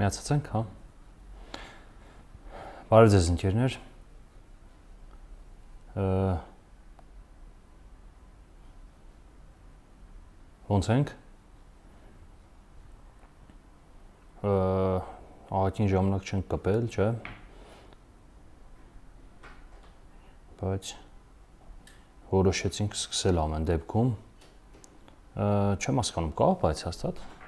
միացած ենք, հա։ Բարև ձեզ ընկերներ։ Ոնց ենք։ Ահագին ժամանակ չենք կպել, չէ։ Բայց որոշեցինք սկսել ամեն դեպքում։ Չեմ հասկանում, կա՞ բայց հաստատ։ Ա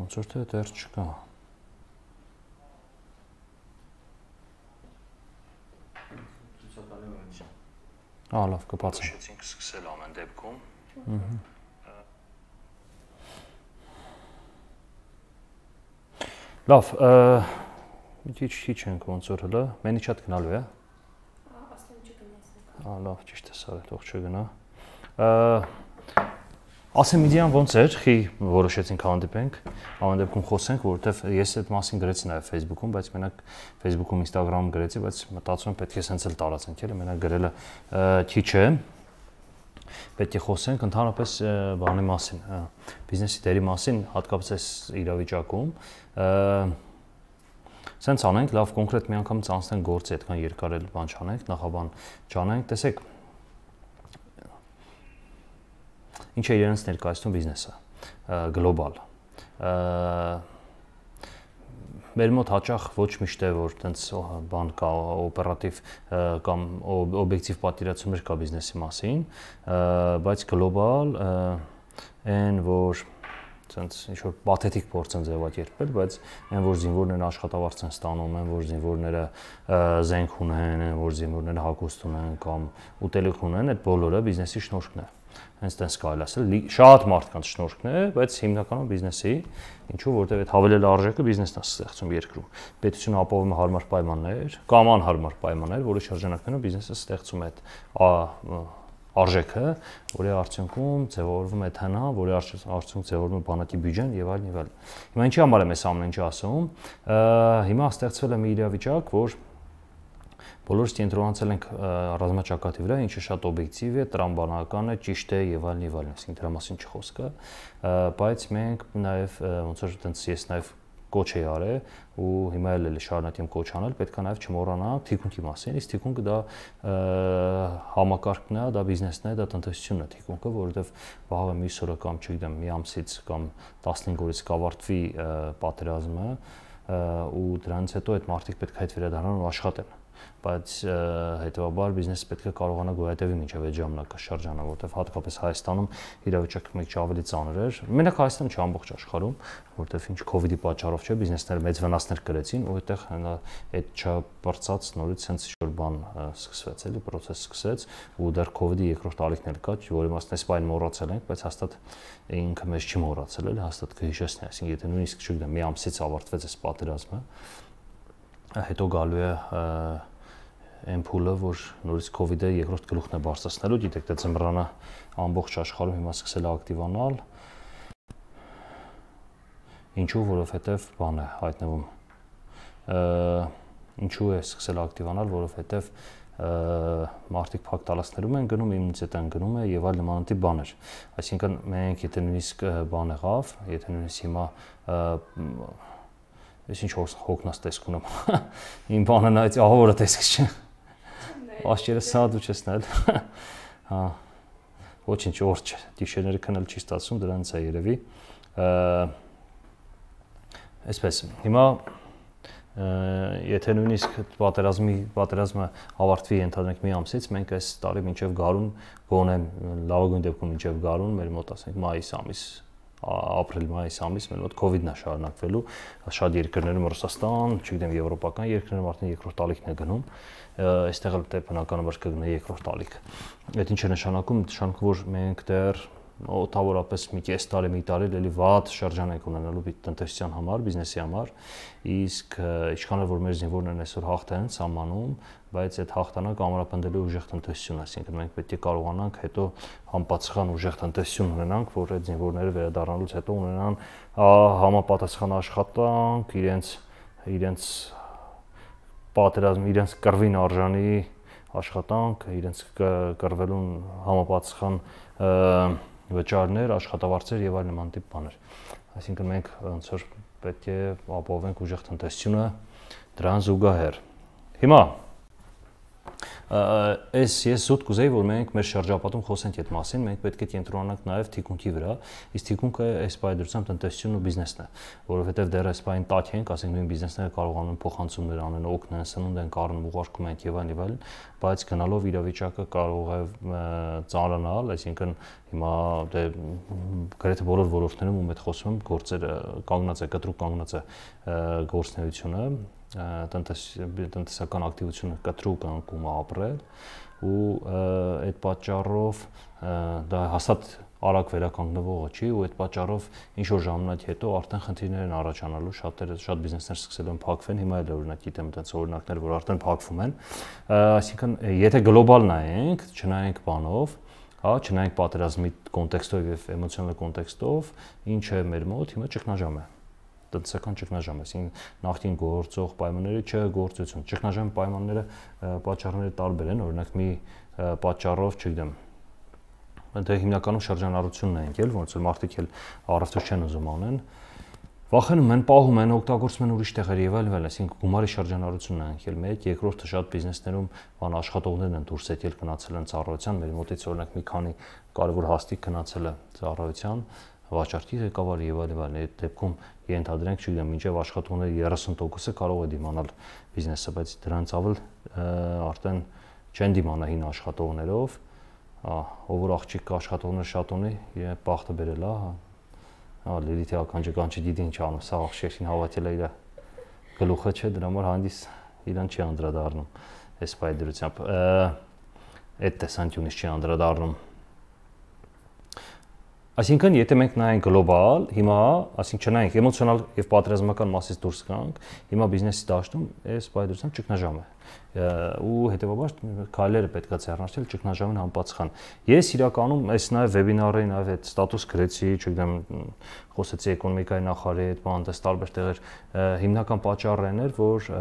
Ոնցորթը դեռ չկա։ Ահա լավ կբացեմ։ Շեցինք սկսել ամեն դեպքում։ Ահա։ Լավ, մի քիչ քիչ ենք ոնց որ հլը, մենի շատ գնալու է։ Ահա, ասեմ չգնաս։ Ահա լավ, ճիշտ է, սա է, թող չգնա։ Ահա Ասեմիդիան ոնց էր, խի որոշեցինք հանդիպենք, ամեն դեպքում խոսենք, որովհետև ես այդ մասին գրեցի նաև Facebook-ում, բայց մենակ Facebook-ում, Instagram-ում գրեցի, բայց մտածում եմ պետք է սենց էլ տարածենք, էլի մենակ գրելը քիչ է։ Պետք է խոսենք ընդհանրապես բանի մասին, բիզնեսի դերի մասին, հատկապես այս իրավիճակում։ Սենց անենք, լավ կոնկրետ մի անգամ ցանցենք գործի, այդքան երկար էլ բան չանենք, նախաբան չանենք, տեսեք, ինչը իրենց ներկայացնում բիզնեսը գլոբալ մեր մոտ հաճախ ոչ միշտ է որ տենց բան կա օպերատիվ կամ օբյեկտիվ պատկերացումներ կա բիզնեսի մասին, բայց գլոբալ այն որ ցենց ինչ որ պաթետիկ փորձ են ձևակերպել, բայց այն որ զինվորներն աշխատավարձ են ստանում, այն որ զինվորները զենք ունեն, այն որ զինվորները հագուստ ունեն կամ ուտելիք ունեն, այդ բոլորը բիզնեսի շնորհքն է։ Ա, հենց տես կարելի ասել շատ մարդկանց շնորհքն է, բայց հիմնականում բիզնեսի, ինչու որտեվ այդ հավելել արժեքը բիզնեսն է ստեղծում երկրում։ Պետությունը ապահովում է հարմար պայմաններ, կամ անհարմար պայմաններ, որի շրջանակներում բիզնեսը ստեղծում է այդ արժեքը, որի արդյունքում ձևավորվում է թանա, որի արդյունքում ձևավորվում է բանակի բյուջեն եւ այլն եւ այլն։ Հիմա ինչի համար եմ այս ամեն ինչը ասում։ Հիմա ստեղծվել է մի իրավիճակ, որ Բոլորս կենտրոնացել ենք ռազմաճակատի վրա, ինչը շատ օբյեկտիվ է, տրամաբանական է, ճիշտ է եւ այլն եւ այլն, այսինքն դրա մասին չխոսքը, բայց մենք նաեւ ոնց որ այտենց ես նաեւ կոչ էի արել ու հիմա էլ էլի շարունակեմ կոչ անել, պետքա նաև չմոռանանք թիկունքի մասին, իսկ թիկունքը դա համակարգն է, դա բիզնեսն է, դա տնտեսությունն է թիկունքը, որովհետև վաղը մի օրը կամ չգիտեմ, մի ամսից կամ 15 օրից կավարտվի պատերազմը ու դրանից հետո այդ մարդիկ պետք է այդ վերադառնան ու աշխատեն բայց հետեւաբար բիզնեսը պետք է կարողանա գոյատևի մինչև այդ ժամանակաշրջանը, որտեղ հատկապես Հայաստանում իրավիճակը մեկ ավելի ծանր էր։ Մենակ Հայաստանը չէ, ամբողջ աշխարհում, որտեղ ինչ կ ូវ իդի պատճառով չէ, բիզնեսները մեծ վնասներ կրեցին, ու այդտեղ այդ չբրծած նորից sense ինչ-որ բան սկսվեց, էլի process սկսեց, ու դեռ կ ូវ իդի երկրորդ ալիքներ կա, որի մասն էս բան մոռացել ենք, բայց հաստատ ինքը մեզ չի մոռացել, էլի հաստատ կհիշեցնի, այսինքն եթե նույնիսկ չգիտեմ, մի ամսից ավարտվեց այս պատերազմը, հետո գալու է այն փուլը, որ նորից COVID-ը երկրորդ գլուխն է բարձրացնելու, գիտեք, դեկտեմբրանը ամբողջ աշխարհում հիմա սկսել է ակտիվանալ։ Ինչու, որովհետև բան է հայտնվում։ Ինչու է սկսել ակտիվանալ, որովհետև մարդիկ փակ տալացներում են գնում, իմունիտետը ընկնում է եւ այլ նմանատիպ բաներ։ Այսինքն մենք եթե նույնիսկ բան եղավ, եթե նույնիսկ հիմա ես ինչ հոգնած տեսք ունեմ։ Իմ բանը նայեց, ահա որը տեսքս չէ։ Աշերը սա դու չես նայել։ Հա։ Ոչինչ օրջ դիշերները քնել չի ստացվում, դրանից է երևի։ Այսպես, հիմա եթե նույնիսկ պատերազմի պատերազմը ավարտվի ընդհանրենք մի ամսից, մենք այս տարի մինչև գարուն գոնե լավագույն դեպքում մինչև գարուն մեր մոտ ասենք մայիս ամիս ապրիլ մայիս ամիս մեր մոտ COVID-ն է շարունակվելու շատ երկրներում Ռուսաստան, չգիտեմ եվրոպական երկրներում արդեն երկրորդ տալիքն է գնում այստեղ էլ դե բնականաբար կգնա երկրորդ տալիք այդ ինչը նշանակում նշանակում որ մենք դեռ օթավորապես մի քես տարի մի տարի լելի վատ շրջանակ ունենալու տնտեսության համար, բիզնեսի համար, իսկ ինչքան որ մեր զինվորներն այսօր հաղթան սահմանում, բայց այդ հաղթանակ ամրապնդելու ուժեղ տնտեսություն, այսինքն մենք պետք է կարողանանք հետո համապատասխան ուժեղ տնտեսություն ունենանք, որ այդ զինվորները վերադառնալուց հետո ունենան համապատասխան աշխատանք, իրենց իրենց պատերազմ իրենց կրվին արժանի աշխատանք, իրենց կրվելուն համապատասխան վճարներ, աշխատավարձեր եւ այլ նման տիպ բաներ։ Այսինքն մենք ոնց որ պետք է ապահովենք ուժեղ տնտեսությունը դրան զուգահեռ։ Հիմա Այս ես զուտ կուզեի, որ մենք մեր շրջապատում խոսենք այդ մասին, մենք պետք է կենտրոնանանք նաև թիկունքի վրա, իսկ թիկունքը այս բայդրությամբ տնտեսությունն ու բիզնեսն է, որովհետև դեռ այս բային տաք ենք, ասենք նույն բիզնեսները կարողանում փոխանցումներ անեն, օգնեն, սնունդ են կառնում, ուղարկում են եւ այլն եւ այլն, բայց գնալով իրավիճակը կարող է ծանրանալ, այսինքն հիմա դե գրեթե բոլոր ոլորտներում ու մենք խոսում ենք գործերը կանգնած է, կտրուկ կանգնած է գործնեությունը տնտես տնտեսական ակտիվությունը կտրուկ անկում ապրել ու այդ պատճառով դա հաստատ արագ վերականգնվողը չի ու այդ պատճառով ինչ որ ժամանակ հետո արդեն խնդիրներ են առաջանալու շատերը շատ բիզնեսներ սկսել են փակվել հիմա էլ օրինակ գիտեմ այդպես օրինակներ որ արդեն փակվում են այսինքն եթե գլոբալ նայենք չնայենք բանով հա չնայենք պատերազմի կոնտեքստով եւ էմոցիոնալ կոնտեքստով ինչ է մեր մոտ հիմա ճգնաժամ է տնտեսական ճգնաժամ, այսինքն նախքին գործող պայմանները չգործություն։ Ճգնաժամի պայմանները պատճառները տարբեր են, օրինակ մի պատճառով, չգիտեմ, դե հիմնականում շրջանառությունն է ընկել, ոնց որ մարդիկ էլ առավոտ չեն ուզում անեն։ Վախենում են, պահում են, օգտագործում են ուրիշ տեղեր եւ այլն, այսինքն գումարի շրջանառությունն է ընկել։ Մեկ երկրորդը շատ բիզնեսներում բան աշխատողներն են դուրս եկել, գնացել են ծառայության, մեր մոտից օրինակ մի քանի կարևոր հաստիկ գնացել է ծառայության, վաճառքի ղեկավար եւ այլն այլն այդ դեպքում ենթադրենք չգիտեմ մինչեւ աշխատողների 30%-ը կարող է դիմանալ բիզնեսը բայց դրանց ավել արդեն չեն դիմանա հին աշխատողներով ով որ աղջիկ աշխատողներ շատ ունի եւ բախտը բերել է հա լիլիթի ականջը կանչի դիդի ինչ անում սա աղջիկին հավատել է իր գլուխը չէ դրա համար հանդիս իրան չի անդրադառնում այս բայդրությամբ այդ տեսանկյունից չի անդրադառնում Այսինքն, եթե մենք նայենք գլոբալ, հիմա, ասենք չնայենք էմոցիոնալ եւ պատերազմական մասից դուրս գանք, հիմա բիզնեսի դաշտում այս բայդրությամբ ճգնաժամ է ու հետեւաբար քայլերը պետքա ծառնացնել ճգնաժամին համապատասխան։ Ես իրականում այս նաև վեբինարի նաև այդ ստատուս գրեցի, չգիտեմ, խոսեցի էկոնոմիկայի նախարարի հետ, բանդես տարբեր տեղեր հիմնական պատճառը այն էր, որ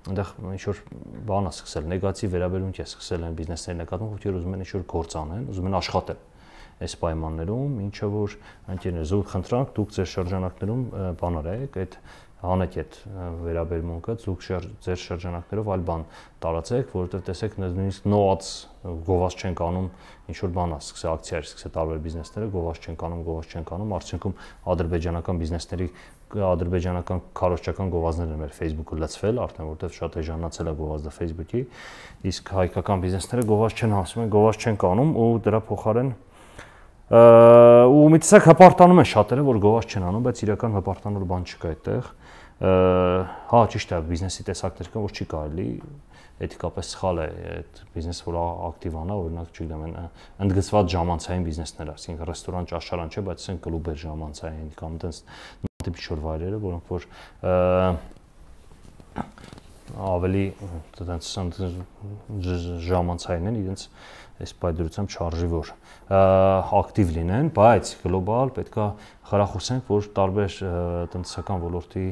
այնտեղ ինչ որ բան է սկսել, նեգատիվ վերաբերմունք է սկսել այն բիզնեսների նկատմամբ, որ ուզում են ինչ որ գործ անեն, ուզում են աշխատել այս պայմաններում, ինչը որ ընկերներ զուտ խնդրանք դուք ձեր շրջանակներում բան արեք, այդ հանեք այդ վերաբերմունքը ցուկ ձեր շրջանակներով այլ բան տարածեք, որովհետև տեսեք նույնիսկ նոած գովաց չեն կանում, ինչ որ բան է, սկսե ակցիա է, սկսե տարբեր բիզնեսները գովաց չեն կանում, գովաց չեն կանում, արդյունքում ադրբեջանական բիզնեսների ադրբեջանական քարոշչական գովազներն են մեր Facebook-ը լցվել, արդեն որտեղ շատ է ժանացել է գովազդը Facebook-ի, իսկ հայկական բիզնեսները գովաց չեն հասնում, գովաց չեն կանում ու դրա փոխարեն ու միտքս է հպարտանում են շատերը, որ գովաց չեն անում, բայց իրական հպարտանոր բան չկա այդտեղ։ Հա, ճիշտ է, բիզնեսի տեսակներ կան, որ չի կարելի էթիկապես սխալ է այդ բիզնեսը, որ ակտիվանա, օրինակ, չգիտեմ, ընդգծված ժամանցային բիզնեսներ, ասենք ռեստորան, ճաշարան չէ, բայց ասենք կլուբեր ժամանցային կամ այդպես տիպի շոր վայրերը, որոնք որ ավելի այդպես ժամանցային են, իրենց այս պայդրությամբ շարժիվոր ակտիվ լինեն, բայց գլոբալ պետքա խրախուսենք, որ տարբեր տնտեսական ոլորտի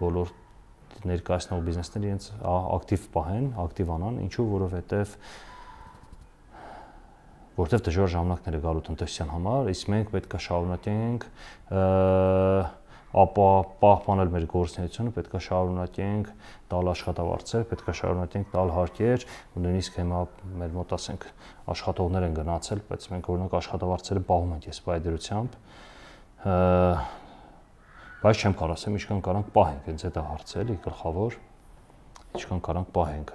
ոլորտ ներկայացնող բիզնեսները իրենց ակտիվ պահեն, ակտիվ անան, ինչու որովհետև որտեվ դժվար ժամանակները գալու տնտեսության համար, իսկ մենք պետքա շարունակենք ապա պահպանել մեր գործունեությունը, պետքա շարունակենք տալ աշխատավարձեր, պետքա շարունակենք տալ հարկեր, ու նույնիսկ հիմա մեր մոտ ասենք աշխատողներ են գնացել, բայց մենք օրինակ աշխատավարձերը պահում ենք ես բայդերությամբ։ Բայց չեմ կարող ասեմ, ինչքան կարանք պահենք, հենց այդ է հարցը էլի գլխավոր։ Ա ինչքան կարող պահենք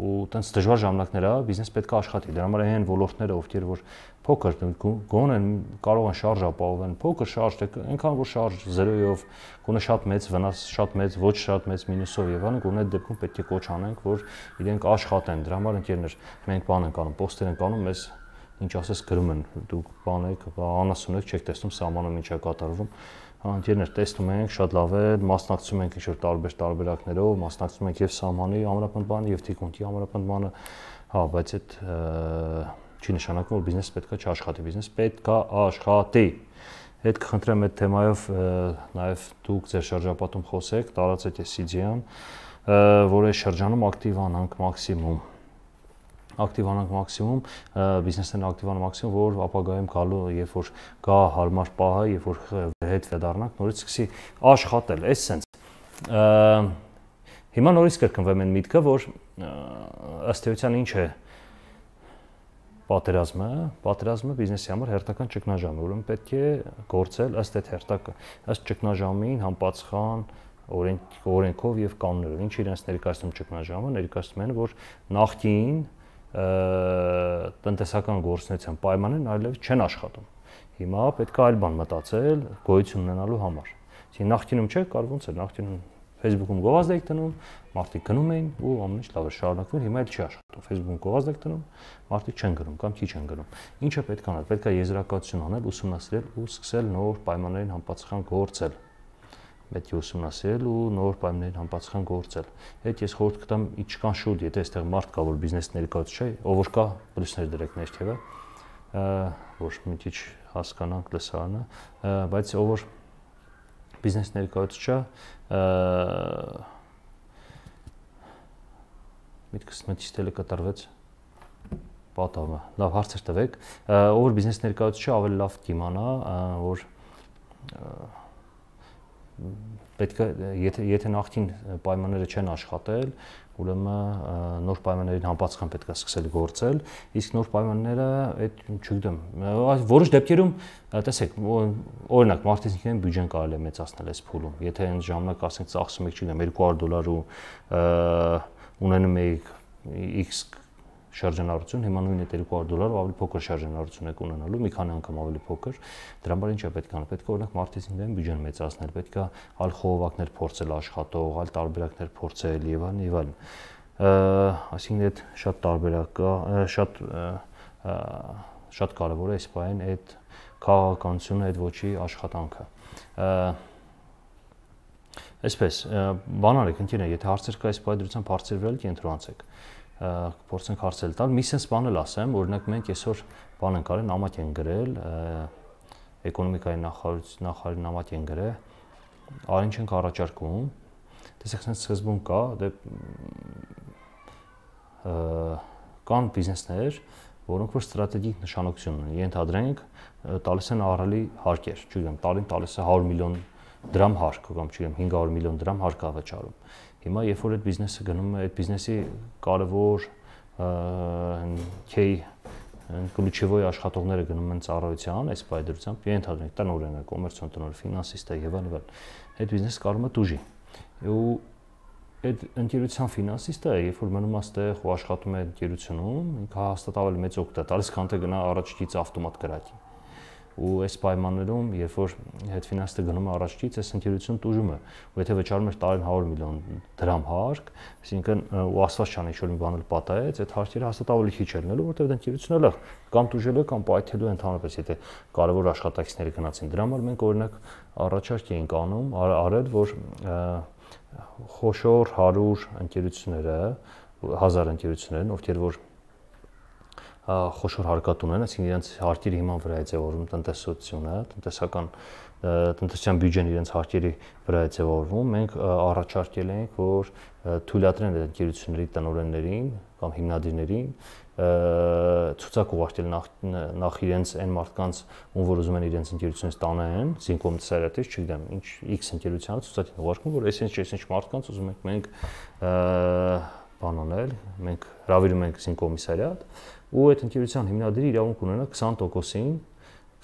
ու տենց դժվար ժամանակներ է բիզնես պետք է աշխատի դրա համար այն ոլորտները ովքեր որ փոքր գոն են կարող են շարժ ապահովեն փոքր շարժ այնքան որ շարժ 0-ով գոնե շատ մեծ վնաս շատ մեծ ոչ շատ մեծ մինուսով եւ անն գոնե դեպքում պետք է կոչ անենք որ իրենք աշխատեն դրա համար ընկերներ մենք բան ենք անում պոստեր ենք անում ես ինչ ասես գրում են դուք բան եք անասուն եք չեք տեսնում սահմանում ինչա կատարվում Ընկերներ, տեսնում ենք, շատ լավ է, մասնակցում ենք ինչ-որ տարբեր տարբերակներով, մասնակցում ենք եւ սահմանի համապնդման եւ թիկունքի համապնդմանը, հա, բայց այդ չի նշանակում, որ բիզնեսը պետքա չաշխատի, բիզնեսը պետքա աշխատի։ Հետ կխնդրեմ այդ թեմայով նաեւ դուք ձեր շրջապատում խոսեք, տարածեք այս CDM, որը շրջանում ակտիվանանք մաքսիմում ակտիվանանք մաքսիմում, բիզնեսներն ակտիվան մաքսիմում, որ ապագայում գալու, երբ որ գա հարմար պահը, երբ որ հետ վերադառնանք, նորից սկսի աշխատել։ Էս սենց։ Հիմա նորից կրկնվեմ այն միտքը, որ ըստ էության ինչ է պատերազմը, պատերազմը բիզնեսի համար հերթական ճգնաժամ է, ուրեմն պետք է գործել ըստ այդ հերթակը, ըստ ճգնաժամին համապատասխան օրենք օրենքով եւ կանոններով։ Ինչ իրենց ներկայացնում ճգնաժամը ներկայացնում են, որ նախքին տնտեսական գործունեության պայմաններն այլև չեն աշխատում։ Հիմա պետք է այլ բան մտածել գոյություն ունենալու համար։ Իսկ նախկինում չէ, կար ոնց է, նախկինում Facebook-ում գովազդեք տնում, մարդիկ գնում էին ու ամեն ինչ լավ է շարունակվում, հիմա էլ չի աշխատում։ Facebook-ում գովազդեք տնում, մարդիկ չեն գնում կամ քիչ են գնում։ Ինչը պետք է անել։ Պետք է եզրակացություն անել, ուսումնասիրել ու սկսել նոր պայմաններին համապատասխան գործել պետք է ուսումնասիրել ու նոր պայմաններին համապատասխան գործել։ Հետ ես խորհուրդ կտամ իչքան շուտ, եթե այստեղ մարդ կա, որ բիզնես ներկայաց չէ, ով որ կա, պլյուսներ դրեք ներքևը, որ մի քիչ հասկանանք լսարանը, բայց ով որ բիզնես ներկայաց չէ, միտքս մտիստելը կտրվեց պատավը։ Լավ հարցեր տվեք, ով որ բիզնես ներկայաց չէ, ավելի լավ կիմանա, որ և, պետք է եթե եթե նախքին պայմանները չեն աշխատել, ուրեմն նոր պայմաններին համապատասխան պետք է սկսել գործել, իսկ նոր պայմանները այդ չգիտեմ, որոշ դեպքերում տեսեք, օրինակ մարդից ինքնին բյուջեն կարելի է մեծացնել այս փուլում։ Եթե այն ժամանակ ասենք ծախսում եք, չգիտեմ, 200 դոլար ու ունենում եք X շարժանառություն, հիմա նույնը 200 դոլարով ավելի փոքր շարժանառություն եք ունենալու, մի քանի անգամ ավելի փոքր։ Դրա համար ինչա պետք անել։ Պետք է օրինակ մարքեթինգային բյուջեն մեծացնել, պետք է այլ խողովակներ փորձել աշխատող, այլ տարբերակներ փորձել եւ այլն եւ այլն։ Այսինքն այդ շատ տարբերակ կա, շատ շատ կարեւոր է այս բան այդ քաղաքականությունը, այդ ոչի աշխատանքը։ Այսպես, բանալեք, ընկերներ, եթե հարցեր կա այս բայդրությամբ հարցեր վրա կենտրոնացեք փորձենք հարցել տալ։ Մի sense բան էլ ասեմ, օրինակ մենք այսօր բան ենք արել, նամակ են գրել, էկոնոմիկայի նախարարության նախարարի նամակ են գրել։ Արին չենք առաջարկում։ Տեսեք, sense սկզբում կա, դե կան բիզնեսներ, որոնք որ ստրատեգիկ նշանակություն ունեն։ Ենթադրենք տալիս են առելի հարկեր, չգիտեմ, տալին տալիս է 100 միլիոն դրամ հարկ կամ չգիտեմ 500 միլիոն դրամ հարկ ավաճարում։ Հիմա երբ որ այդ բիզնեսը գնում է, այդ բիզնեսի կարևոր քեյ ключевой աշխատողները գնում են ծառայության, այս բայդրությամբ ենթադրենք տնօրենը, կոմերցիոն տնօրեն, ֆինանսիստը եւ այլն։ Այդ բիզնեսը կարող է դուժի։ Ու այդ ընկերության ֆինանսիստը, երբ որ մնում է ստեղ ու աշխատում է ընկերությունում, ինքը հաստատ ավելի մեծ օգտ է տալիս, քան թե գնա առաջիկից ավտոմատ գրակի ու այս պայմաններում երբ որ հետ ֆինանսը գնում է առաջից, այս ընկերությունը տուժում է։ Ու եթե վճարում ես տարին 100 միլիոն դրամ հարկ, այսինքն ու ասված չան ինչ-որ մի բան էլ պատահեց, այդ հարկերը հաստատավելի քիչ են լինելու, որտեղ ընկերությունը լավ կամ տուժելու կամ պայթելու ընդհանրապես, եթե կարևոր աշխատակիցները գնացին։ Դրա համար մենք օրինակ առաջարկ էինք անում, արել, որ խոշոր 100 ընկերությունները 1000 ընկերություններն, ովքեր որ խոշոր հարկատուն են, այսինքն իրենց հարկերի հիման վրա է ձևավորվում տնտեսությունը, տնտեսական տնտեսության բյուջեն իրենց հարկերի վրա է ձևավորվում։ Մենք առաջարկել ենք, որ թույլատրեն այդ ընկերությունների տնօրեններին կամ հիմնադիրներին ցուցակ ուղարկել նախ նախ իրենց այն մարդկանց, ում որ ուզում են իրենց ընկերությունից տանեն, զինկոմ ծերատից, չգիտեմ, ինչ X ընկերությանը ցուցակ ուղարկում, որ այսինչ այսինչ մարդկանց ուզում ենք մենք բան անել, մենք հravirում ենք զինկոմիսարիատ, ու այդ ընկերության հիմնադիրը իրավունք ունենա 20%-ին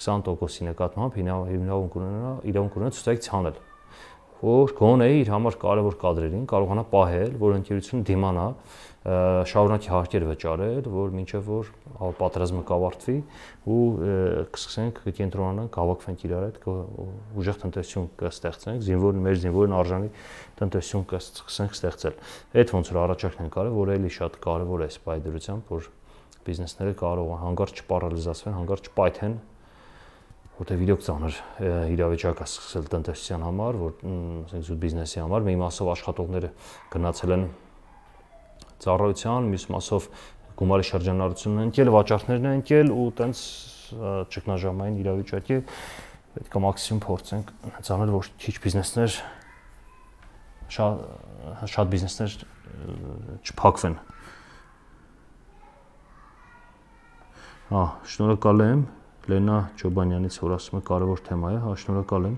20%-ի նկատմամբ հիմնավորում կունենա իրավունք ունենա ցուցակ ցանել որ գոնե իր համար կարևոր կադրերին կարողանա պահել, որ ընկերությունը դիմանա շարունակ հարկեր վճարել, որ մինչև որ պատերազմը կավարտվի ու կսկսենք կենտրոնանանք, հավաքվենք իրար հետ, ուժեղ տնտեսություն կստեղծենք, զինվորն մեր զինվորն արժանի տնտեսություն կսկսենք ստեղծել։ Այդ ոնց որ առաջարկն են կարևոր, որ էլի շատ կարևոր է սպայդրությամբ, որ բիզնեսները կարող են հանգար չպարալիզացվեն, հանգար չպայթեն, որտեվ իրոք ցաներ իրավիճակ է սկսել տնտեսության համար, որ ասենք զուտ բիզնեսի համար մի մասով աշխատողները գնացել են ծառայության, մյուս մասով գումարի շրջանառությունն են ընկել, վաճառքներն են ընկել ու տենց ճգնաժամային իրավիճակի պետք է մաքսիմում փորձենք ցանել որ քիչ բիզնեսներ շատ շատ բիզնեսներ չփակվեն Հա, շնորհակալ եմ Լենա Ջոբանյանից, որ ասում է կարևոր թեմա է, հա, շնորհակալ եմ։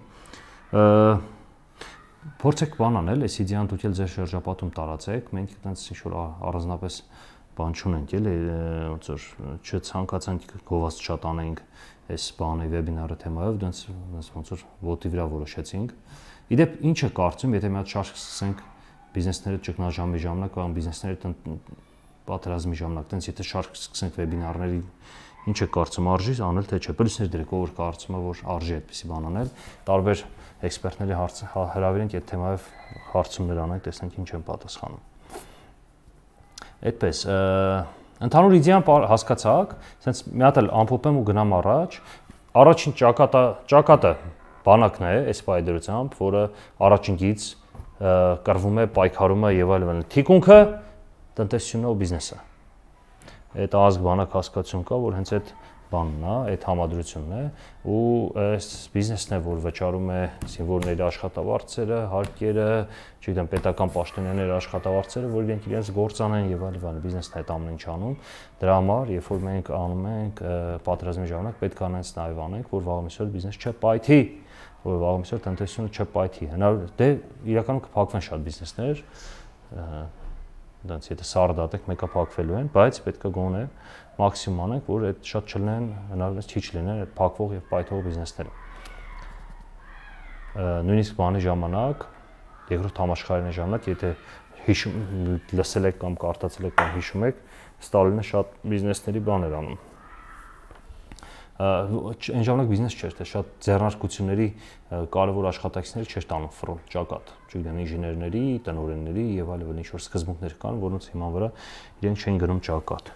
Փորձեք բան անել, այս իդեան դուքել ձեր շրջապատում տարածեք, մենք այտենց ինչ որ առանձնապես բան չունենք, էլի, ոնց որ չցանկացանք գովաց շատ անենք այս բանի վեբինարը թեմայով, դենց դենց ոնց որ ոտի վրա որոշեցինք։ Իդեպ ինչը կարծում, եթե մի հատ շարժ սկսենք բիզնեսները ճգնաժամի ժամանակ կամ բիզնեսները պատերազմի ժամանակ, տենց եթե շարք սկսենք վեբինարների ինչը կարծում արժի անել թե չէ։ Պլյուսներ դրեք, ով կարծում է, որ արժի այդպիսի բան անել, տարբեր էքսպերտների հարց հա, հրավիրենք այդ թեմայով հարցումներ անենք, տեսնենք ինչ են պատասխանում։ Այդպես, ընդհանուր իդեան հասկացաք, ասենց մի հատ էլ ամփոփեմ ու գնամ առաջ։ Առաջին ճակատը, ճակատը բանակն է այս բայդրությամբ, որը առաջին գից կրվում է, պայքարում է եւ այլն։ Թիկունքը այլ տնտեսությունն ու բիզնեսը։ Այդ ազգ բանակ հասկացություն կա, որ հենց այդ բանն է, այդ համադրությունն է ու այս բիզնեսն է, որ վճարում է զինվորների աշխատավարձերը, հարկերը, չգիտեմ, պետական պաշտոնյաների աշխատավարձերը, որ իրենք իրենց գործան են եւ այլ բան, բիզնեսն է այդ ամեն ինչ անում։ Դրա համար, երբ որ մենք անում ենք պատերազմի ժամանակ, պետք է անենց նայվ անենք, որ վաղմիսօր բիզնես չփայթի, որ վաղմիսօր տնտեսությունը չփայթի։ Հնարավոր դե իրականում կփակվեն շատ բիզնեսներ, դից եթե սարդատեք մեկը փակվելու են, բայց պետքա գոնե մաքսիմում անենք, որ այդ շատ չլինեն, հնարավորինս քիչ լինեն այդ փակվող եւ պայթող բիզնեսները։ Նույնիսկ բանի ժամանակ, երկրորդ համաշխարհային ժամանակ, եթե հիշում լսել եք կամ կարդացել եք կամ հիշում եք, Ստալինը շատ բիզնեսների բաներ անում այն ժամանակ բիզնես չէր, թե շատ ձեռնարկությունների կարևոր աշխատակիցները չէր տանում ֆրոն ճակատ, չգիտեմ ինժեներների, տնօրենների եւ այլ այլ ինչ որ սկզբունքներ կան, որոնց հիման վրա իրենք չեն գնում ճակատ։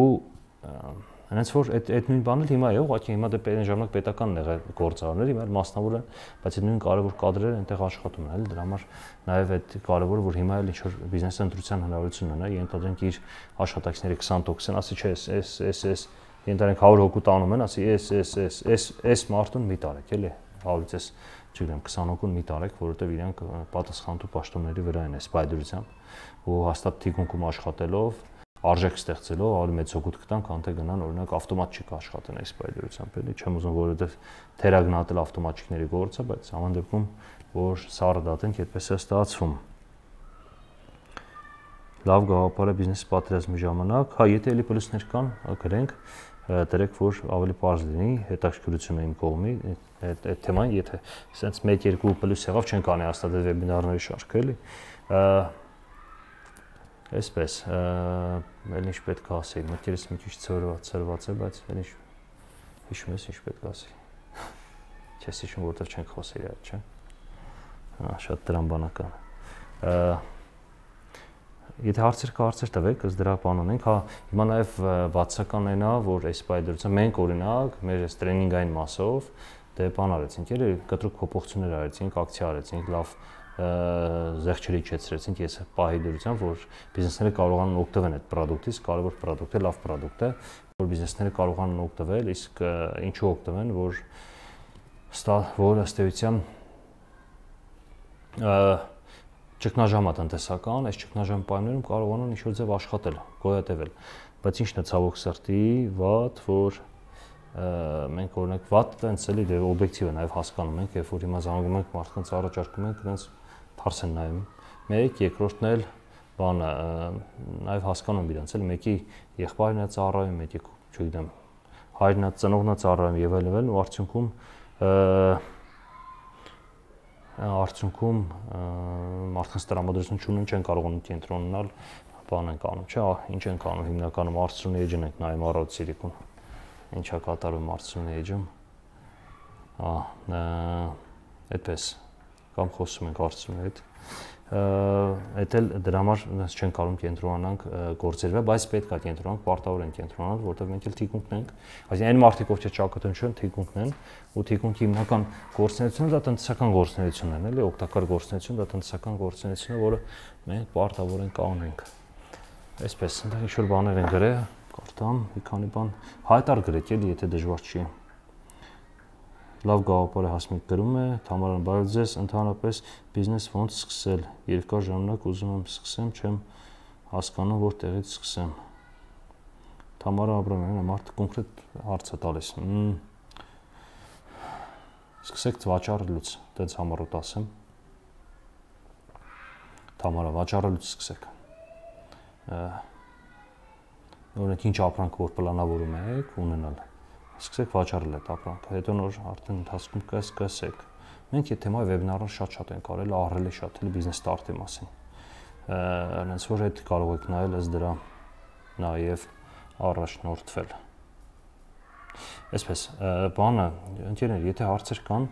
ու Հենց որ այդ այդ նույն բանը հիմա է, ուղղակի հիմա դե այն ժամանակ պետականն եղել գործարարներ, հիմա մասնավորը, բայց այդ նույն կարևոր կադրերը այնտեղ աշխատում են, էլի դրա համար նաև այդ կարևորը, որ հիմա էլ ինչ որ բիզնես ընտրության հնարավորություն ունենա, ենթադրենք իր աշխատակիցների 20%-ն, ասի չէ, էս էս էս ենթադրենք 100 հոգու տանում են, ասի էս էս էս էս էս մարդուն մի տարեք, էլի 100-ից էս չգիտեմ 20 հոգուն մի տարեք, որովհետև իրանք պատասխանատու պաշտոնների վրա են այս բայդրությամբ ու հաստատ թիկունքում աշխատելով արժեք ստեղծելով ավելի մեծ օգուտ կտան, քան թե գնան օրինակ ավտոմատ չկա աշխատեն այս բայդրությամբ, էլի չեմ ուզում որովհետև թերակն ատել ավտոմատիկների գործը, բայց համան դեպքում որ սառը դատենք, այդպես է ստացվում լավ գաղափարը բիզնեսի պատերազմի ժամանակ, հա, եթե էլի պլյուսներ կան, գրենք, դրեք, որ ավելի པարզ լինի հետաքրքրությունը իմ կողմի այդ այդ թեման, եթե սենց 1-2 պլյուս եղավ, չեն կանե հաստատ վեբինարների շարքը, էլի։ Այսպես, ել ինչ պետք է ասեի, մտերս մի քիչ ծորված, ծորված է, բայց ել ինչ հիշում ես ինչ պետք է ասեի։ Չես հիշում, որտեղ չենք խոսել այդ, չէ՞։ Հա, շատ դրամբանական։ Եթե հարցեր կա, հարցեր տվեք, ըստ դրա բան ունենք։ Հա, հիմա նաև բացականն է, որ այս պայդրությունը մենք օրինակ մեր այս տրեյնինգային մասով դե բան արեցինք, երբ կտրուկ փոփոխություններ արեցինք, ակցիա արեցինք, լավ զեղչելի չեցրեցինք ես պահի դրությամբ որ բիզնեսները կարողանան օգտվեն այդ product-ից, կարևոր product է, լավ product է, որ բիզնեսները կարողանան օգտվել, իսկ ինչու օգտվեն, որ ստալ որ ըստեյության ճգնաժամը տնտեսական, այս ճգնաժամ պայմաններում կարողանան ինչ-որ ձև աշխատել, գոյատևել։ Բայց ինչն է ցավոք սրտի, ված որ մենք օրինակ ված տենց էլի դե օբյեկտիվը նաև հասկանում ենք, երբ որ հիմա զանգում ենք մարդկանց առաջարկում ենք, տենց հարց են նայում։ Մեկ, երկրորդն էլ բանը նաև հասկանում իրենց էլ մեկի եղբայրն է ծառայում, մեկի չգիտեմ, հայրն է ծնողն է ծառայում եւ այլն այլն ու արդյունքում արդյունքում մարդկանց տրամադրություն չունեն, չեն կարողանում կենտրոնանալ բան են կանում, չէ՞, ինչ են կանում հիմնականում Artsun Edge-ն ենք նայում առած Սիրիկուն։ Ինչա կատարում Artsun Edge-ում։ Ահա, այդպես կամ խոսում ենք հարցումների հետ այդ էլ դրա համար մենք չեն կարող կենտրոնանանք գործերվա, բայց պետք է կենտրոնանք, պարտավոր ենք կենտրոնանալ, որովհետև մենք էլ թիկունքն ենք։ Այսինքն այն մարդիկ, ովքեր ճակատում չեն, թիկունքն են, ու թիկունքի հիմնական գործունեությունը դա տնտեսական գործունեությունն են, էլի, օգտակար գործունեություն դա տնտեսական գործունեությունն է, որը մենք պարտավոր ենք անենք։ Այսպես, այնտեղ ինչ որ բաներ են գրել, կարդամ, մի քանի բան հայտար գրեք, էլի, եթե դժվար չի։ Ա լավ գաղափար է հասմիկ գրում է Թամարան բարև ձեզ ընդհանրապես բիզնես ոնց սկսել երկար ժամանակ ուզում եմ սկսեմ չեմ հասկանում որտեղից սկսեմ Թամարա Աբրամյանը մարդը կոնկրետ հարց է տալիս սկսեք վաճառելուց դից համառոտ ասեմ Թամարա վաճառելուց սկսեք օրինակ ինչ ապրանք որ պլանավորում եք ունենալ սկսեք վաճառել այդ ապրանքը, հետո նոր արդեն ընթացքում կս կսեք։ Մենք այդ թեմայի վեբինարներ շատ-շատ ենք արել, առել է շատ էլ բիզնես ստարտի մասին։ Հենց որ այդ կարող եք նայել ես դրա նաև առաջնորդվել։ Այսպես, բանը, ընկերներ, եթե հարցեր կան,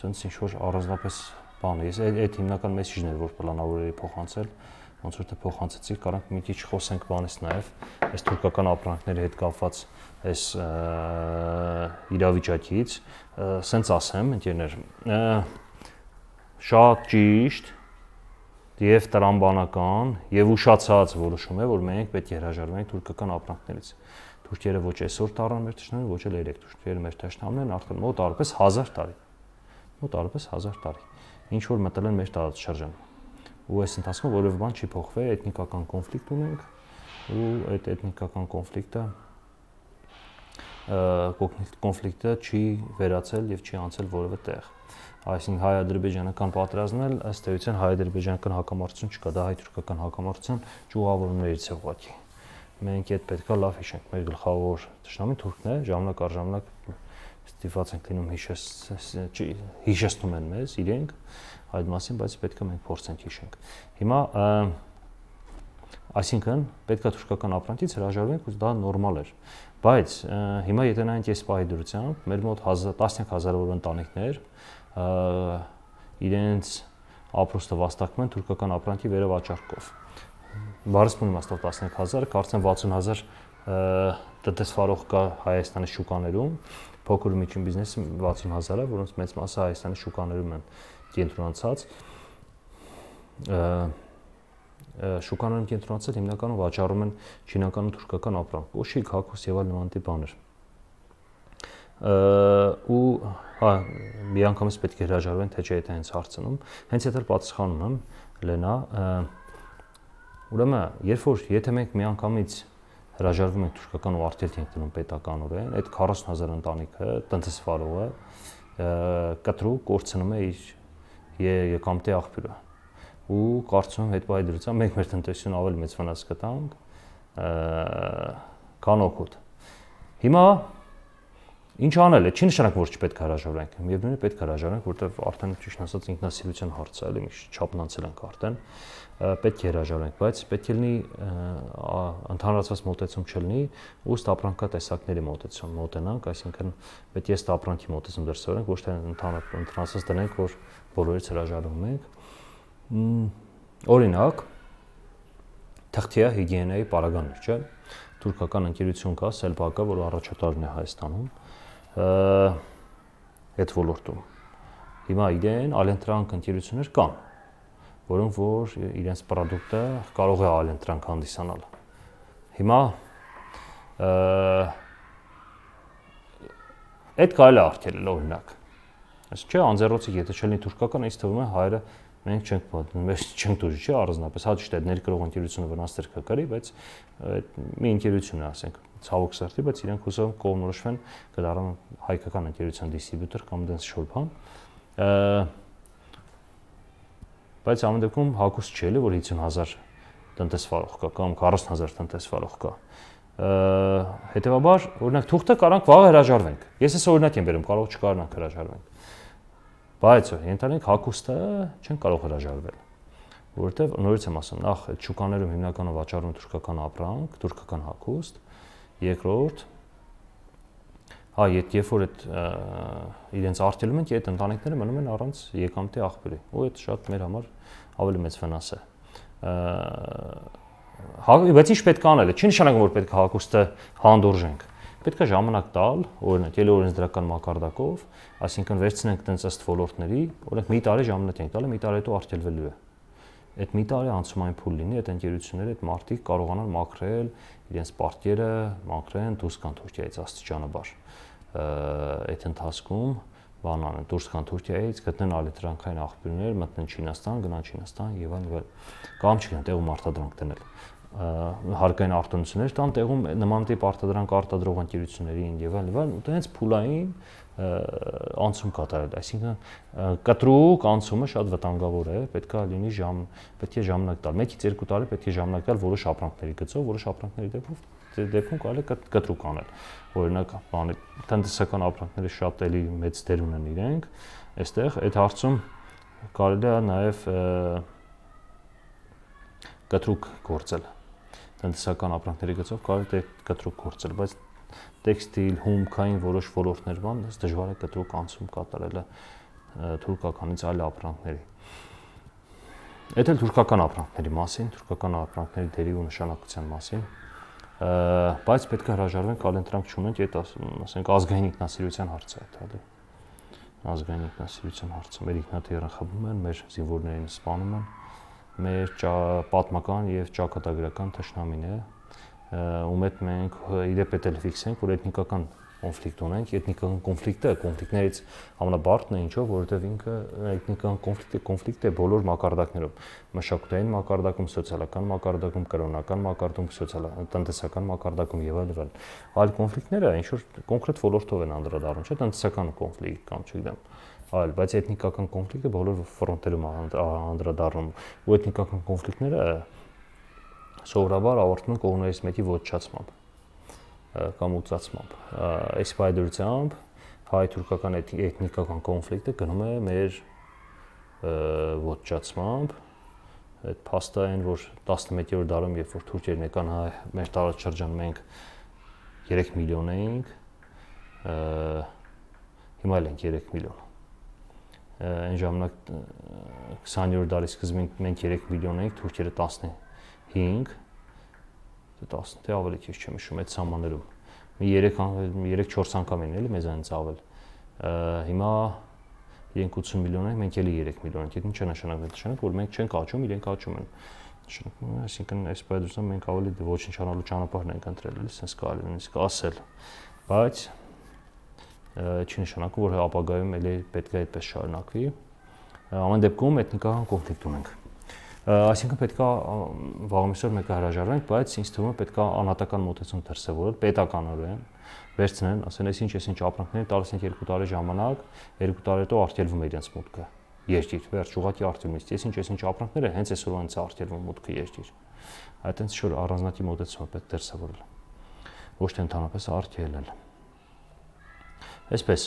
ցենց ինչ որ առանձնապես բան է։ Ես այդ հիմնական մեսիջն է, որ պլանավորել փոխանցել, ոնց որ թե փոխանցեցի, կարանք մի քիչ խոսենք բանից նաև այս թուրքական ապրանքների հետ կապված այս իրավիճակից, սենց ասեմ, ընկերներ, շատ ճիշտ եւ տրամբանական եւ ուշացած որոշում է, որ մենք պետք է հրաժարվենք թուրքական ապրանքներից։ Թուրքերը ոչ այսօր տարան մեր ճշտամին, ոչ էլ երեք թուրքերը մեր ճշտամին են արդեն մոտ արպես 1000 տարի։ Մոտ արպես 1000 տարի։ Ինչ որ մտել են մեր տարած շրջան ու այս ընթացքում որևէ բան չի փոխվել, էթնիկական կոնֆլիկտ ունենք ու այդ էթնիկական կոնֆլիկտը կոնֆլիկտը չի վերացել եւ չի անցել որևէ տեղ։ Այսինքն հայ-ադրբեջանական պատերազմն էլ ըստ էության հայ-ադրբեջանական հակամարտություն չկա, դա հայ-թուրքական հակամարտության ճյուղավորումներից է ուղղակի։ Մենք այդ պետքա լավ հիշենք, մեր գլխավոր ճշնամին թուրքն է, ժամանակ առ ժամանակ ստիպված ենք լինում հիշես հիշեցնում են մեզ իրենք այդ մասին, բայց պետք է մենք փորձենք հիշենք։ Հիմա այսինքն պետք է թուրքական ապրանքից հրաժարվենք ու դա նորմալ էր։ Բայց հիմա եթե նայենք այս պահի դրությամբ, մեր մոտ 10000 հազարավոր ընտանիքներ իրենց ապրոստը վաստակում են թուրքական ապրանքի վերավաճառքով։ Բարձրում իմաստով 15000, կարծեմ 60000 ՏՏՍ-վարող կա Հայաստանի շուկաներում, փոքր ու միջին բիզնեսը 60000-ը, որոնց մեծ մասը Հայաստանի շուկաներում են։ Ա, կենտրոնացած շուկաներում կենտրոնացել հիմնականում վաճառում են չինական ու թուրքական ապրանք, օշիկ, հակոս եւ այլ նման տիպ բաներ։ ու հա մի անգամից պետք է հրաժարվեն, թե չէ դա հենց հարցնում։ Հենց եթե պատասխանում եմ Լենա, ուրեմն երբ որ եթե մենք մի անգամից հրաժարվում ենք թուրքական ու արտերտ ենք դնում պետականորեն, այդ 40000 ընտանիքը, տնտեսվարողը կտրուկ կորցնում է իր եկամտի աղբյուրը ու կարծում հետ բայդրությամբ մենք մեր տնտեսությունը ավելի մեծ վնաս կտանք կան օգուտ հիմա ինչ անել է չի նշանակում որ չպետք է հրաժարվենք միևնույնն է պետք է հրաժարվենք որտեվ արդեն ճիշտ ասած ինքնասիրության հարց է էլի միշտ չափն անցել ենք արդեն պետք է հրաժարվենք բայց պետք է լինի ընդհանրացված մոտեցում չլինի ու ստապրանքատեսակների մոտեցում մոտենանք այսինքն պետք է ստապրանքի մոտեցում դրսևորենք ոչ թե ընդհանրապես դրանից դնենք որ բոլորից հրաժարվում ենք։ Օրինակ, թղթիա հիգիենայի պարագաներ, չէ՞։ Թուրքական ընկերություն կա, Selpak-ը, որ առաջատարն է Հայաստանում։ Այդ ոլորտում։ Հիմա իրեն ալենտրանք ընկերություններ կան, որոնք որ իրենց product-ը կարող է ալենտրանք հանդիսանալ։ Հիմա այդ կարելի է արգելել օրինակ Իսկ չէ, անձեռոցիկ, եթե չլինի թուրքական, ինձ թվում է հայերը մենք չենք պատմում, չենք դուրս չի առանձնապես, հա ճիշտ է ներկրող ընկերությունը վնասներ կկրի, բայց այդ մի ընկերություն է, ասենք, ցավոք սրտի, բայց իրենք հուսով կողմնորոշվեն կդառնան հայկական ընկերության դիստրիբյուտոր կամ դենս շորփան։ Բայց ամեն դեպքում հակուս չէ, էլի որ 50000 տնտեսվարող կա կամ 40000 տնտեսվարող կա։ Հետևաբար, օրինակ թուղթը կարանք վաղ հրաժարվենք։ Ես էս օրինակ եմ վերում, կարող չկարնանք հրաժարվենք Բայց ենթադրենք հակոստը չեն կարող հրաժարվել որովհետև նորից եմ ասում, նախ այդ շուկաներում հիմնականում վաճառում թուրքական ապրանք, թուրքական հագուստ, երկրորդ հա, եթե երբ որ այդ իրենց արտելում են, այդ ընտանիքները մնում են առանց եկամտի աղբյուրի, ու այդ շատ մեր համար ավելի մեծ վնաս է։ Հա, բայց ինչ պետք է անել, չի նշանակում որ պետք է հագուստը հանդուրժենք պետք է ժամանակ տալ, օրինակ, ելը օրենսդրական մակարդակով, այսինքն վերցնենք տենց ըստ ոլորտների, օրինակ մի տարի ժամանակ ենք տալը, մի տարի հետո արգելվելու է։ Այդ մի տարի անցում այն փուլ լինի, այդ ընկերությունները այդ մարտիկ կարողանան մաքրել իրենց պարտերը, մաքրեն դուրս կան Թուրքիայից աստիճանաբար։ Այդ ընթացքում բան անեն, դուրս կան Թուրքիայից, գտնեն ալիթրանքային աղբյուրներ, մտնեն Չինաստան, գնան Չինաստան եւ այլն։ Կամ չգնան տեղում արտադրանք դնել հարկային արտոնություններ տան տեղում նման տիպ արտադրանք արտադրող ընկերությունների եւ այլն, այլ ուտենց փուլային անցում կատարել։ Այսինքն կտրուկ անցումը շատ վտանգավոր է, պետք է լինի ժամ, պետք է ժամանակ տալ։ 1-ից 2 տարի պետք է ժամանակ տալ որոշ ապրանքների գծով, որոշ ապրանքների դեպքում դե, դեպքում կարելի է կտրուկ անել։ Օրինակ, բանը տնտեսական ապրանքները շատ էլի մեծ դեր ունեն իրենք, այստեղ այդ հարցում կարելի է նաև կտրուկ գործել տնտեսական ապրանքների գծով կարող է կտրուկ գործել, բայց տեքստիլ, հումքային որոշ ոլորտներ բան, դա դժվար է կտրուկ անցում կատարելը թուրքականից այլ ապրանքների։ Այդ էլ թուրքական ապրանքների մասին, թուրքական ապրանքների դերի ու նշանակության մասին, բայց պետք է հրաժարվենք ալենտրանք չունենք այդ ասենք ազգային ինքնասիրության հարցը այդ հալի։ դե։ Ազգային ինքնասիրության հարցը մեր ինքնաթիռը խփում են, մեր զինվորներին սպանում են, մեր պատմական եւ ճակատագրական ճշնամին է ում հետ մենք իրե պետք է ֆիքսենք որ էթնիկական կոնֆլիկտ ունենք, էթնիկական կոնֆլիկտը, կոնֆլիկտներից համանաբարդն է ինչով, որովհետև ինքը էթնիկական կոնֆլիկտը կոնֆլիկտ է բոլոր մակարդակներով, մշակութային մակարդակում, սոցիալական մակարդակում, կրոնական մակարդակում, սոցիալ տնտեսական մակարդակում եւ այլ այլ։ Այլ կոնֆլիկտները ինչ որ կոնկրետ ոլորտով են անդրադառնում, չէ՞, տնտեսական կոնֆլիկտ կամ չգիտեմ, այլ, բայց էթնիկական կոնֆլիկտը բոլոր ֆրոնտերում անդրադառնում ու էթնիկական կոնֆլիկտները սովորաբար ավարտվում են կողմերից մեկի ոչնչացմամբ կամ ուծացմամբ։ Այս բայդրությամբ հայ-թուրքական էթնիկական կոնֆլիկտը գնում է մեր ոչնչացմամբ այդ փաստը այն որ 11-րդ դարում երբ որ թուրքերն եկան հայ մեր տարածաշրջան մենք 3 միլիոն էինք հիմա էլ ենք 3 միլիոն այն ժամանակ 20-րդ դարի սկզբին մենք 3 միլիոն էինք, թուրքերը 15 թե 10 թե ավելի քիչ չեմ հիշում այդ սահմաններում։ Մի 3 3-4 անգամ են էլի մեզանից ավել։ Հիմա իրենք 80 միլիոն են, մենք էլի 3 միլիոն ենք։ Դա ի՞նչ է նշանակում։ Նշանակ որ մենք չենք աճում, իրենք աճում են։ Նշանակում է, այսինքն այս պայմանությամբ մենք ավելի ոչինչ անալու ճանապարհն ենք ընտրել, էլի, sense կարելի նույնիսկ ասել։ Բայց չի նշանակում, որ ապագայում էլ պետք է այդպես շարունակվի։ Ամեն դեպքում էթնիկական կոնֆլիկտ ունենք։ Այսինքն պետքա վաղամիսօր մեկը հրաժարվենք, բայց ինձ թվում է պետքա անհատական մոտեցում դրսևորել պետականորեն, վերցնեն, ասեն, այսինչ էսինչ ապրանքներին տալիս ենք 2 տարի ժամանակ, 2 տարի հետո արտելվում է իրենց մուտքը։ Երկիր, վերջ, ուղղակի արտելումից։ Էսինչ էսինչ ապրանքները հենց այսօրվանից արտելվում մուտքը երկիր։ Այդտենց շուտ առանձնատի մոտեցումը պետք դրսևորել։ Ոչ թե ընդհանրապես արտելել։ Այսպես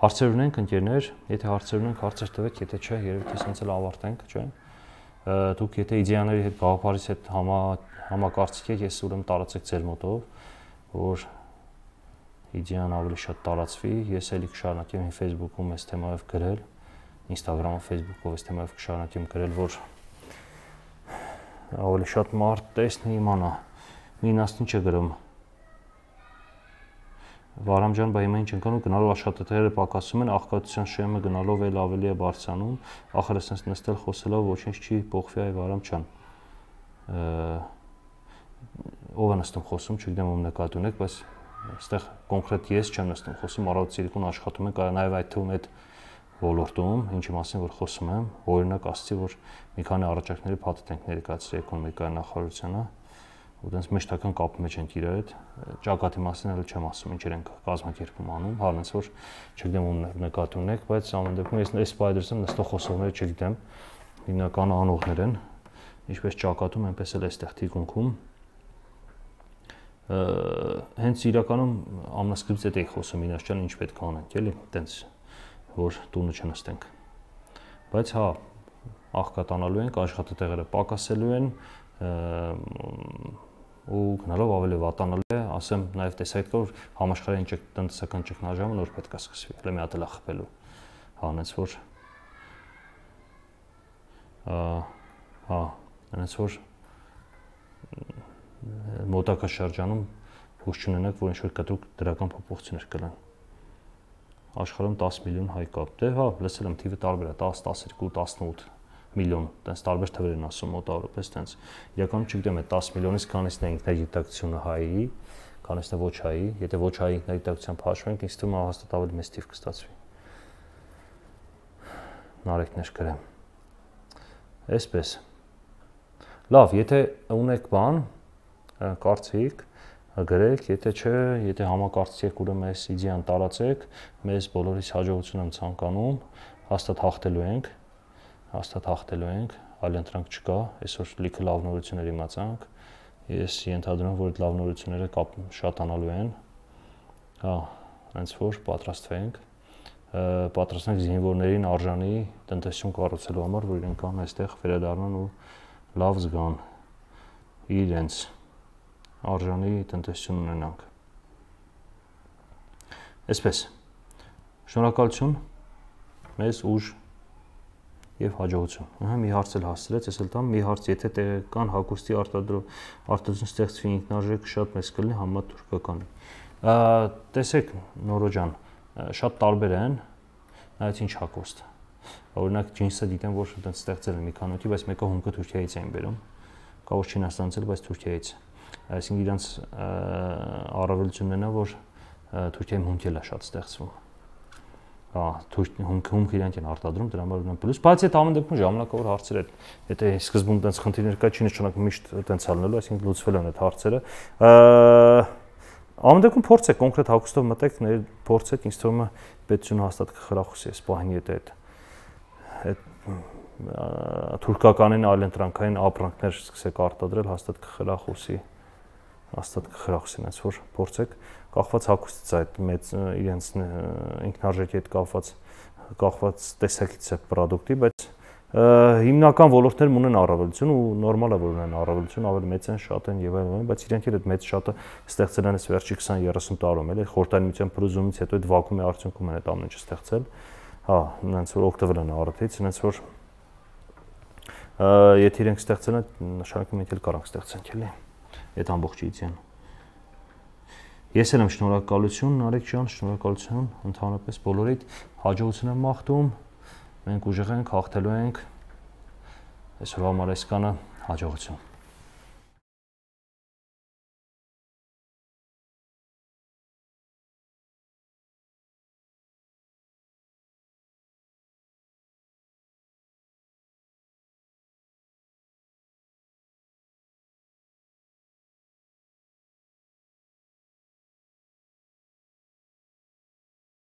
հարցեր ունենք ընկերներ, եթե հարցեր ունենք, հարցեր տվեք, եթե չէ, երևի սենց էլ ավարտենք, չէ՞։ Դուք եթե իդեաների հետ գաղափարից հետ համա համակարծիք եք, ես ուրեմն տարածեք ձեր մոտով, որ իդեան ավելի շատ տարածվի, ես էլի կշարունակեմ Facebook-ում այս թեմայով գրել, Instagram-ում, Facebook-ով այս թեմայով կշարունակեմ գրել, որ ավելի շատ մարդ տեսնի, իմանա։ Մինաստին չգրում։ Վարամ ջան, բայց հիմա ինչ ընկան ու գնալով աշխատատեղերը պակասում են, աղքատության շեմը գնալով էլ ավելի է բարձրանում, ախր էսենց նստել խոսելով ոչինչ չի փոխվի այ Վարամ ջան։ Ո՞վ է նստում խոսում, չգիտեմ ում նկատի ունեք, բայց այստեղ կոնկրետ ես չեմ նստում խոսում, առավոտ ցիրկուն աշխատում են, կարա նաև այդ թվում այդ ոլորտում, ինչի մասին որ խոսում եմ, օրինակ ասացի, որ մի քանի առաջարկների փաթեթ ենք ներկայացրել եկոմիկայի նախարարությանը, ու դենց մեջտական կապի մեջ են իրար հետ ճակատի մասին էլ չեմ ասում ինչեր են կազմակերպում անում հանց որ չգիտեմ ում նկատի ունեք բայց ամեն դեպքում ես այս սպայդերսը նստող խոսողները չգիտեմ հիմնական անողներ են ինչպես ճակատում այնպես էլ այստեղ թիկունքում հենց իրականում ամնասկրիպտից էի խոսում ինաշչան ինչ պետք է անենք էլի տենց որ տունը չնստենք բայց հա աղքատանալու ենք աշխատատեղերը պակասելու են ու գնալով ավելի վատանալ է, ասեմ նաև տեսեք որ համաշխարհային տնտեսական ճգնաժամը նոր պետք է սկսվի, հենց մի հատ էլ ախփելու հանեց որ հա, այնպես որ հա, մոտակա շրջանում հույս չունենանք, որ ինչ-որ կտրուկ դրական փոփոխություններ կլան։ Աշխարհում 10 միլիոն հայ կա։ Դե հա, լսել եմ թիվը տարբեր է, 10, 12, 18 միլիոն, տենց տարբեր թվեր են ասում մոտավորապես տենց։ Իրականում չգիտեմ, այդ 10 միլիոնից քանիսն է ինքնագիտակցությունը հայի, քանիսն է ոչ հայի, եթե ոչ հայի ինքնագիտակցությամբ հաշվենք, ինձ թվում է հաստատ ավելի մեծ թիվ կստացվի։ Նարեկներ գրեմ։ Այսպես։ Լավ, եթե ունեք բան, կարծիք, գրեք, եթե չէ, եթե համակարծիք ուրեմն այս իդեան տարածեք, մեզ բոլորիս հաջողություն եմ ցանկանում, հաստատ հաղթելու ենք հաստատ հաղթելու ենք, այլ ընտրանք չկա, այսօր լիքը լավ նորություններ իմացանք։ Ես ենթադրում եմ, որ այդ լավ նորությունները կապ շատանալու են։ Հա, այնց որ պատրաստվենք պատրաստենք զինվորներին արժանի տնտեսություն կառուցելու համար, որ իրենք կան այստեղ վերադառնան ու լավ զգան իրենց արժանի տնտեսություն ունենանք։ Այսպես։ Շնորհակալություն մեզ ուժ եւ հաջողություն։ Ահա մի հարց էլ հասցրեց, ես էլ տամ մի հարց, եթե տեղական հագուստի արտադրող արտադրություն ստեղծվի ինքնաժեք շատ մեծ կլինի համատուրկականը։ Տեսեք նորոջան, շատ տարբեր են նայած ինչ հագուստ։ Օրինակ ջինսը դիտեմ, որ այդպես ստեղծել են մի քանոթի, բայց մեկը հումքը Թուրքիայից էին բերում, կա որ Չինաստանից էլ, բայց Թուրքիայից։ Այսինքն իրանց առավելությունն է նա, որ Թուրքիայում հումքել է շատ ստեղծվում հումք իրանք են արտադրում դրա համար ունեն պլյուս, բայց այդ ամեն դեպքում ժամանակավոր հարցեր են։ Եթե սկզբում տենց խնդիրներ կա, չի նշանակ միշտ տենց ալնելու, այսինքն լուծվել են այդ հարցերը։ Ամեն դեպքում փորձեք կոնկրետ հագուստով մտեք, փորձեք, ինձ թվում է պետությունը հաստատ կխրախուսի այս բանի հետ այդ այդ թուրքականին այլընտրանքային ապրանքներ սկսեք արտադրել, հաստատ կխրախուսի, հաստատ կխրախուսին, այսօր փորձեք կախված հակոստից այդ մեծ իրենց ինքնարժեքի հետ կախված կախված տեսակից է product-ի, բայց հիմնական ոլորտներն ունեն առավելություն ու նորմալ է որ ունեն առավելություն, ավելի մեծ են, շատ են եւ այլն, բայց իրենք էլ այդ մեծ շատը ստեղծել են այս վերջի 20-30 տարում, էլ խորտանմիության փրուզումից հետո այդ վակուումի արդյունքում են այդ ամենը չստեղծել։ Հա, նրանց որ օգտվել են արդից, նրանց որ եթե իրենք ստեղծել են, նշանակում է դա կարանք ստեղծեն, էլի։ Այդ ամբողջիցն է։ Ես էլ եմ շնորհակալություն Նարեկ ջան, շնորհակալություն ընդհանրապես բոլորիդ հաջողություն եմ մաղթում։ Մենք ուժեղ ենք, հաղթելու ենք։ Այսօրվա համար այսքանը հաջողություն։